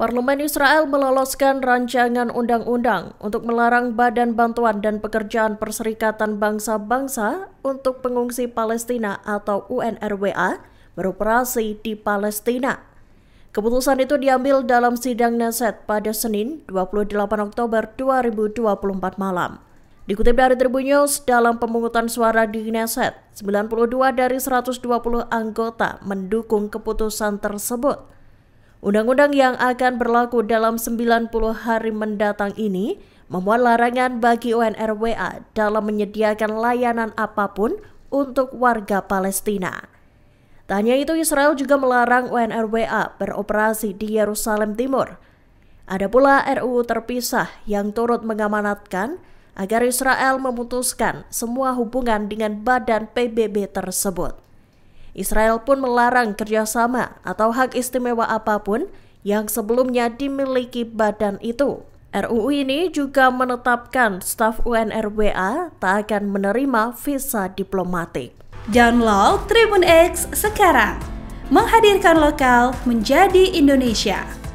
Parlemen Israel meloloskan rancangan undang-undang untuk melarang Badan Bantuan dan Pekerjaan Perserikatan Bangsa-Bangsa untuk Pengungsi Palestina atau UNRWA beroperasi di Palestina. Keputusan itu diambil dalam sidang Neset pada Senin 28 Oktober 2024 malam. Dikutip dari Tribun News, dalam pemungutan suara di Neset, 92 dari 120 anggota mendukung keputusan tersebut. Undang-undang yang akan berlaku dalam 90 hari mendatang ini memuat larangan bagi UNRWA dalam menyediakan layanan apapun untuk warga Palestina. Tanya itu, Israel juga melarang UNRWA beroperasi di Yerusalem Timur. Ada pula RUU terpisah yang turut mengamanatkan agar Israel memutuskan semua hubungan dengan badan PBB tersebut. Israel pun melarang kerjasama atau hak istimewa apapun yang sebelumnya dimiliki badan itu. RUU ini juga menetapkan staf UNRWA tak akan menerima visa diplomatik. Download Tribun X sekarang, menghadirkan lokal menjadi Indonesia.